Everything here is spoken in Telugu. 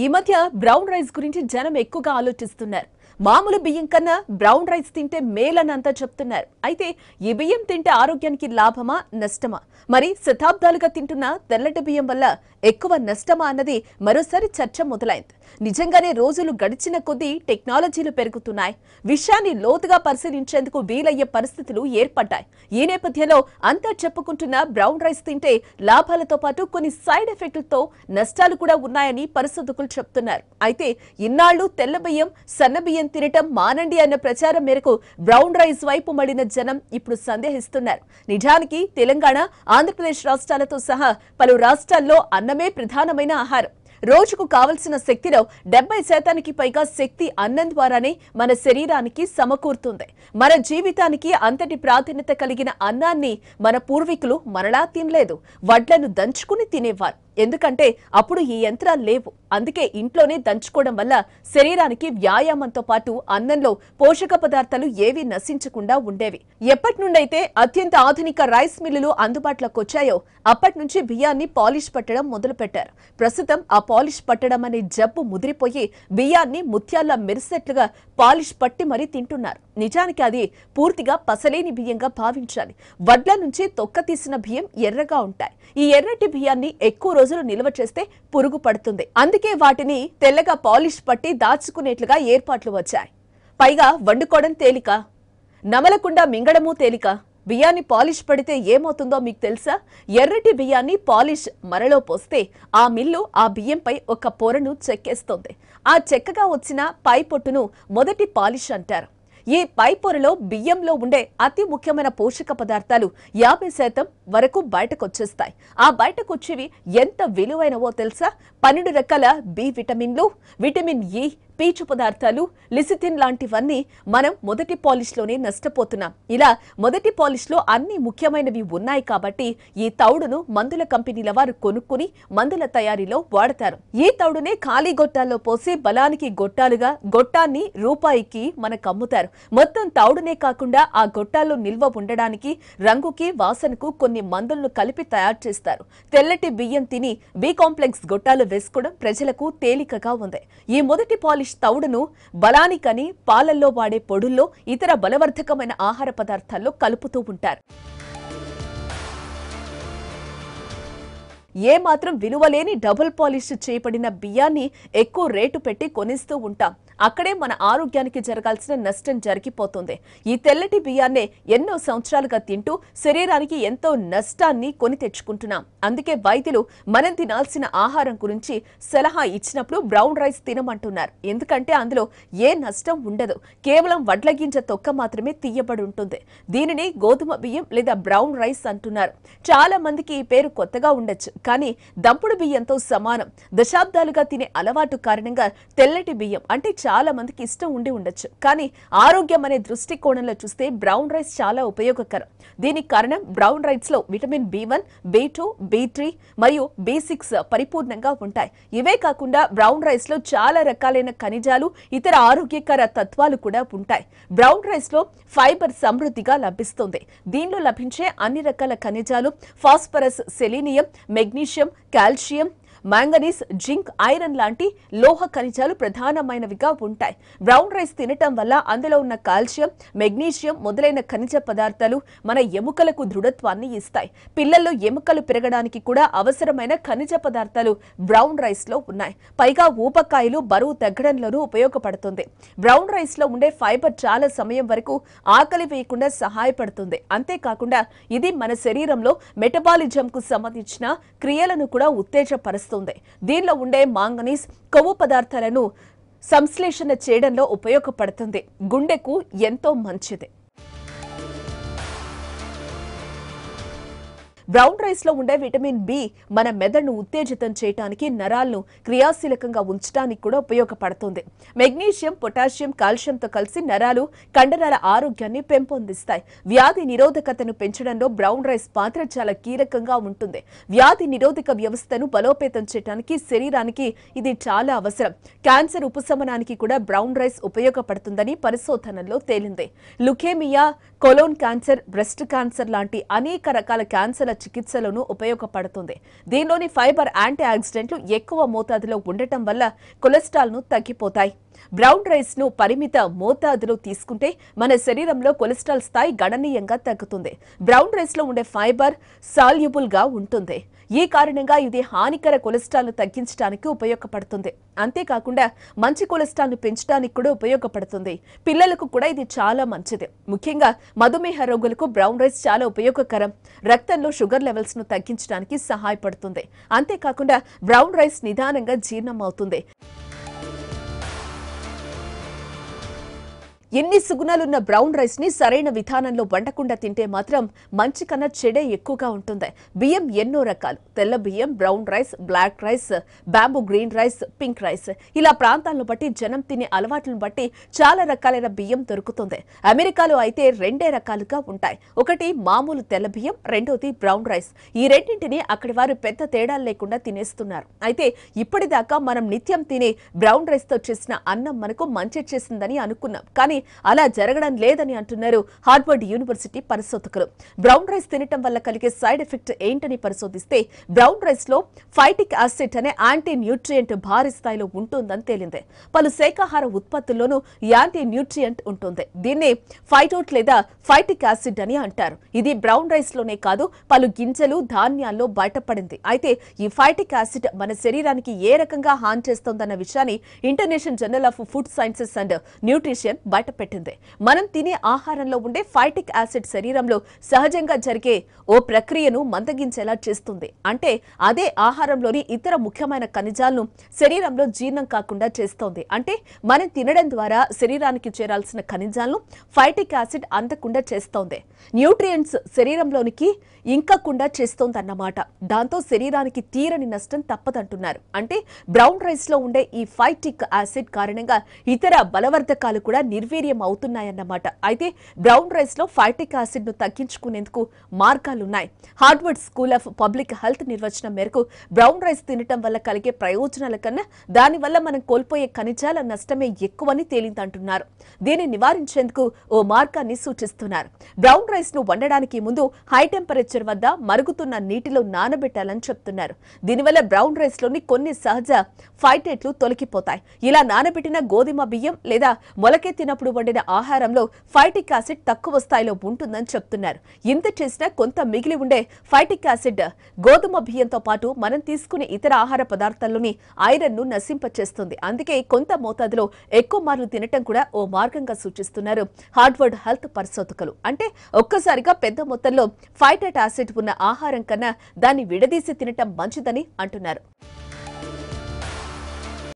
ఈ మధ్య బ్రౌన్ రైస్ గురించి జనం ఎక్కువగా ఆలోచిస్తున్నారు మామూలు బియ్యం కన్నా బ్రౌన్ రైస్ తింటే మేలనంతా చెప్తున్నారు అయితే ఈ బియ్యం తింటే ఆరోగ్యానికి లాభమా నష్టమా మరి శతాబ్దాలుగా తింటున్న తెల్లటి బియ్యం వల్ల ఎక్కువ నష్టమా అన్నది మరోసారి చర్చ మొదలైంది నిజంగానే రోజులు గడిచిన కొద్దీ టెక్నాలజీలు పెరుగుతున్నాయి విషయాన్ని లోతుగా పరిశీలించేందుకు వీలయ్యే పరిస్థితులు ఏర్పడ్డాయి ఈ నేపథ్యంలో అంతా చెప్పుకుంటున్న బ్రౌన్ రైస్ తింటే లాభాలతో పాటు కొన్ని సైడ్ ఎఫెక్టులతో నష్టాలు కూడా ఉన్నాయని పరిశోధకులు చెప్తున్నారు అయితే ఇన్నాళ్లు తెల్లబియ్యం సన్నబియ్యం తినటం మానండి అన్న ప్రచారం మేరకు బ్రౌన్ రైస్ వైపు మడిన జనం ఇప్పుడు సందేహిస్తున్నారు నిజానికి తెలంగాణ ఆంధ్రప్రదేశ్ రాష్ట్రాలతో సహా పలు రాష్ట్రాల్లో అన్న అన్నమే ప్రధానమైన ఆహారం రోజుకు కావలసిన శక్తిలో డెబ్బై శాతానికి పైగా శక్తి అన్నం ద్వారానే మన శరీరానికి సమకూరుతుంది మన జీవితానికి అంతటి ప్రాధాన్యత కలిగిన అన్నాన్ని మన పూర్వీకులు మరలా తినలేదు వడ్లను దంచుకుని తినేవారు ఎందుకంటే అప్పుడు ఈ యంత్రాలు లేవు అందుకే ఇంట్లోనే దంచుకోవడం వల్ల శరీరానికి వ్యాయామంతో పాటు అన్నంలో పోషక పదార్థాలు ఏవి నశించకుండా ఉండేవి ఎప్పటి నుండైతే అత్యంత ఆధునిక రైస్ మిల్లులు అందుబాటులోకి వచ్చాయో అప్పటి నుంచి బియ్యాన్ని పాలిష్ పట్టడం మొదలుపెట్టారు ప్రస్తుతం ఆ పాలిష్ పట్టడం అనే జబ్బు ముదిరిపోయి బియ్యాన్ని ముత్యాల మెరిసెట్లుగా పాలిష్ పట్టి మరీ తింటున్నారు నిజానికి అది పూర్తిగా పసలేని బియ్యంగా భావించాలి వడ్ల నుంచి తొక్క తీసిన బియ్యం ఎర్రగా ఉంటాయి ఈ ఎర్రటి బియ్యాన్ని ఎక్కువ రోజులు నిల్వ చేస్తే పురుగు పడుతుంది అందుకే వాటిని తెల్లగా పాలిష్ పట్టి దాచుకునేట్లుగా ఏర్పాట్లు వచ్చాయి పైగా వండుకోవడం తేలిక నమలకుండా మింగడమూ తేలిక బియ్యాన్ని పాలిష్ పడితే ఏమవుతుందో మీకు తెలుసా ఎర్రటి బియ్యాన్ని పాలిష్ మరలో పోస్తే ఆ మిల్లు ఆ బియ్యంపై ఒక పొరను చెక్కేస్తుంది ఆ చెక్కగా వచ్చిన పై పొట్టును మొదటి పాలిష్ అంటారు ఈ పొరలో బియ్యంలో ఉండే అతి ముఖ్యమైన పోషక పదార్థాలు యాభై శాతం వరకు బయటకొచ్చేస్తాయి ఆ బయటకొచ్చేవి ఎంత విలువైనవో తెలుసా పన్నెండు రకాల బి విటమిన్లు విటమిన్ ఈ e, పీచు పదార్థాలు లిసిథిన్ లాంటివన్నీ మనం మొదటి పాలిష్లోనే నష్టపోతున్నాం ఇలా మొదటి పాలిష్లో అన్ని ముఖ్యమైనవి ఉన్నాయి కాబట్టి ఈ తౌడును మందుల కంపెనీల వారు కొనుక్కుని మందుల తయారీలో వాడతారు ఈ తౌడునే ఖాళీ గొట్టాల్లో పోసి బలానికి గొట్టాలుగా గొట్టాన్ని రూపాయికి మనకు అమ్ముతారు మొత్తం తౌడునే కాకుండా ఆ గొట్టాల్లో నిల్వ ఉండడానికి రంగుకి వాసనకు కొన్ని మందులను కలిపి తయారు చేస్తారు తెల్లటి బియ్యం తిని బీ కాంప్లెక్స్ గొట్టాలు వేసుకోవడం ప్రజలకు తేలికగా ఉంది ఈ మొదటి పాలిష్ ఫిష్ తౌడును బలానికని పాలల్లో వాడే పొడుల్లో ఇతర బలవర్ధకమైన ఆహార పదార్థాల్లో కలుపుతూ ఉంటారు ఏమాత్రం విలువలేని డబుల్ పాలిష్ చేయబడిన బియ్యాన్ని ఎక్కువ రేటు పెట్టి కొనిస్తూ ఉంటాం అక్కడే మన ఆరోగ్యానికి జరగాల్సిన నష్టం జరిగిపోతుంది ఈ తెల్లటి బియ్యాన్నే ఎన్నో సంవత్సరాలుగా తింటూ శరీరానికి ఎంతో నష్టాన్ని కొని తెచ్చుకుంటున్నాం అందుకే వైద్యులు మనం తినాల్సిన ఆహారం గురించి సలహా ఇచ్చినప్పుడు బ్రౌన్ రైస్ తినమంటున్నారు ఎందుకంటే అందులో ఏ నష్టం ఉండదు కేవలం వడ్ల గింజ తొక్క మాత్రమే తీయబడి ఉంటుంది దీనిని గోధుమ బియ్యం లేదా బ్రౌన్ రైస్ అంటున్నారు చాలా మందికి ఈ పేరు కొత్తగా ఉండొచ్చు కానీ దంపుడు బియ్యంతో సమానం దశాబ్దాలుగా తినే అలవాటు కారణంగా తెల్లటి బియ్యం అంటే చాలా మందికి ఇష్టం ఉండి ఉండొచ్చు కానీ ఆరోగ్యం అనే దృష్టికోణంలో చూస్తే బ్రౌన్ రైస్ చాలా ఉపయోగకరం దీనికి కారణం బ్రౌన్ రైస్లో vitamin B one B two మరియు బి పరిపూర్ణంగా ఉంటాయి ఇవే కాకుండా బ్రౌన్ రైస్లో చాలా రకాలైన ఖనిజాలు ఇతర ఆరోగ్యకర తత్వాలు కూడా ఉంటాయి బ్రౌన్ రైస్లో ఫైబర్ సమృద్ధిగా లభిస్తుంది దీనిలో లభించే అన్ని రకాల ఖనిజాలు phosphorus selenium magnesium calcium manganese zinc iron లాంటి లోహ ఖనిజాలు ప్రధానమైనవిగా ఉంటాయి బ్రౌన్ రైస్ తినటం వల్ల అందులో ఉన్న కాల్షియం మెగ్నీషియం మొదలైన ఖనిజ పదార్థాలు మన ఎముకలకు దృఢత్వాన్ని ఇస్తాయి పిల్లల్లో ఎముకలు పెరగడానికి కూడా అవసరమైన ఖనిజ పదార్థాలు బ్రౌన్ రైస్ లో ఉన్నాయి పైగా ఊపకాయలు బరువు తగ్గడంలోనూ ఉపయోగపడుతుంది బ్రౌన్ రైస్ లో ఉండే ఫైబర్ చాలా సమయం వరకు ఆకలి వేయకుండా సహాయపడుతుంది అంతేకాకుండా ఇది మన శరీరంలో మెటబాలిజంకు సంబంధించిన క్రియలను కూడా ఉత్తేజపరుస్తుంది చేస్తుంది దీనిలో ఉండే మాంగనీస్ కొవ్వు పదార్థాలను సంశ్లేషణ చేయడంలో ఉపయోగపడుతుంది గుండెకు ఎంతో మంచిది బ్రౌన్ రైస్ లో ఉండే విటమిన్ బి మన మెదడును ఉత్తేజితం చేయడానికి నరాలను క్రియాశీలకంగా ఉంచడానికి కూడా ఉపయోగపడుతుంది మెగ్నీషియం పొటాషియం కాల్షియంతో కలిసి నరాలు కండరాల ఆరోగ్యాన్ని పెంపొందిస్తాయి వ్యాధి నిరోధకతను పెంచడంలో బ్రౌన్ రైస్ పాత్ర చాలా కీలకంగా ఉంటుంది వ్యాధి నిరోధక వ్యవస్థను బలోపేతం చేయడానికి శరీరానికి ఇది చాలా అవసరం క్యాన్సర్ ఉపశమనానికి కూడా బ్రౌన్ రైస్ ఉపయోగపడుతుందని పరిశోధనలో తేలింది leukaemia colon cancer breast cancer లాంటి అనేక రకాల క్యాన్సర్ల చికిత్సలను ఉపయోగపడుతుంది దీనిలోని ఫైబర్ యాంటీ ఆక్సిడెంట్లు ఎక్కువ మోతాదులో ఉండటం వల్ల కొలెస్ట్రాల్ను తగ్గిపోతాయి బ్రౌన్ రైస్ ను పరిమిత మోతాదులో తీసుకుంటే మన శరీరంలో కొలెస్ట్రాల్ స్థాయి గణనీయంగా తగ్గుతుంది బ్రౌన్ రైస్లో ఉండే ఫైబర్ సాల్యుబుల్గా ఉంటుంది ఈ కారణంగా ఇది హానికర కొలెస్ట్రాల్ను తగ్గించడానికి ఉపయోగపడుతుంది అంతేకాకుండా మంచి కొలెస్ట్రాల్ను పెంచడానికి కూడా ఉపయోగపడుతుంది పిల్లలకు కూడా ఇది చాలా మంచిది ముఖ్యంగా మధుమేహ రోగులకు బ్రౌన్ రైస్ చాలా ఉపయోగకరం రక్తంలో షుగర్ లెవెల్స్ను తగ్గించడానికి సహాయపడుతుంది అంతేకాకుండా బ్రౌన్ రైస్ నిదానంగా జీర్ణం అవుతుంది ఎన్ని సుగుణాలున్న బ్రౌన్ రైస్ ని సరైన విధానంలో వండకుండా తింటే మాత్రం మంచి కన్నా చెడే ఎక్కువగా ఉంటుంది బియ్యం ఎన్నో రకాలు తెల్ల బియ్యం brown rice black rice bamboo green rice pink rice ఇలా ప్రాంతాలను బట్టి జనం తినే అలవాట్లను బట్టి చాలా రకాలైన బియ్యం దొరుకుతుంది అమెరికాలో అయితే రెండే రకాలుగా ఉంటాయి ఒకటి మామూలు తెల్ల బియ్యం రెండోది బ్రౌన్ రైస్ ఈ రెండింటిని అక్కడి వారు పెద్ద తేడాలు లేకుండా తినేస్తున్నారు అయితే ఇప్పటిదాకా మనం నిత్యం తినే బ్రౌన్ రైస్ తో చేసిన అన్నం మనకు మంచి చేసిందని అనుకున్నాం కానీ కానీ అలా జరగడం లేదని అంటున్నారు హార్వర్డ్ యూనివర్సిటీ పరిశోధకులు బ్రౌన్ రైస్ తినటం వల్ల కలిగే సైడ్ ఎఫెక్ట్ ఏంటని పరిశోధిస్తే బ్రౌన్ రైస్ లో ఫైటిక్ యాసిడ్ అనే యాంటీ న్యూట్రియంట్ భారీ స్థాయిలో ఉంటుందని తేలింది పలు శాఖాహార ఉత్పత్తుల్లోనూ యాంటీ న్యూట్రియంట్ ఉంటుంది దీన్ని ఫైటోట్ లేదా ఫైటిక్ యాసిడ్ అని అంటారు ఇది బ్రౌన్ రైస్ లోనే కాదు పలు గింజలు ధాన్యాల్లో బయటపడింది అయితే ఈ ఫైటిక్ యాసిడ్ మన శరీరానికి ఏ రకంగా హాని చేస్తోందన్న విషయాన్ని international journal of food sciences and nutrition బయట బాట పెట్టింది మనం తినే ఆహారంలో ఉండే ఫైటిక్ యాసిడ్ శరీరంలో సహజంగా జరిగే ఓ ప్రక్రియను మందగించేలా చేస్తుంది అంటే అదే ఆహారంలోని ఇతర ముఖ్యమైన ఖనిజాలను శరీరంలో జీర్ణం కాకుండా చేస్తోంది అంటే మనం తినడం ద్వారా శరీరానికి చేరాల్సిన ఖనిజాలను ఫైటిక్ యాసిడ్ అందకుండా చేస్తోంది న్యూట్రియంట్స్ శరీరంలోనికి ఇంకకుండా చేస్తోందన్నమాట దాంతో శరీరానికి తీరని నష్టం తప్పదంటున్నారు అంటే బ్రౌన్ రైస్ లో ఉండే ఈ ఫైటిక్ యాసిడ్ కారణంగా ఇతర బలవర్ధకాలు కూడా నిర్వీ నిర్వీర్యం అవుతున్నాయన్నమాట అయితే బ్రౌన్ రైస్ లో ఫైటిక్ ను తగ్గించుకునేందుకు మార్గాలున్నాయి Harvard school of public health నిర్వచనం మేరకు బ్రౌన్ రైస్ తినటం వల్ల కలిగే ప్రయోజనాల కన్నా దానివల్ల మనం కోల్పోయే ఖనిజాల నష్టమే ఎక్కువని తేలిందంటున్నారు దీన్ని నివారించేందుకు ఓ మార్గాన్ని సూచిస్తున్నారు బ్రౌన్ రైస్ ను వండడానికి ముందు హై టెంపరేచర్ వద్ద మరుగుతున్న నీటిలో నానబెట్టాలని చెప్తున్నారు దీనివల్ల బ్రౌన్ రైస్ లోని కొన్ని సహజ ఫైటేట్లు తొలగిపోతాయి ఇలా నానబెట్టిన గోధుమ బియ్యం లేదా మొలకెత్తినప్పుడు అప్పటికప్పుడు వండిన ఆహారంలో ఫైటిక్ యాసిడ్ తక్కువ స్థాయిలో ఉంటుందని చెప్తున్నారు ఇంత చేసినా కొంత మిగిలి ఉండే ఫైటిక్ యాసిడ్ గోధుమ బియ్యంతో పాటు మనం తీసుకునే ఇతర ఆహార పదార్థాల్లోని ఐరన్ను నశింపచేస్తుంది అందుకే కొంత మోతాదులో ఎక్కువ మార్లు తినటం కూడా ఓ మార్గంగా సూచిస్తున్నారు హార్డ్వర్డ్ హెల్త్ పరిశోధకులు అంటే ఒక్కసారిగా పెద్ద మొత్తంలో ఫైటట్ యాసిడ్ ఉన్న ఆహారం కన్నా దాన్ని విడదీసి తినటం మంచిదని అంటున్నారు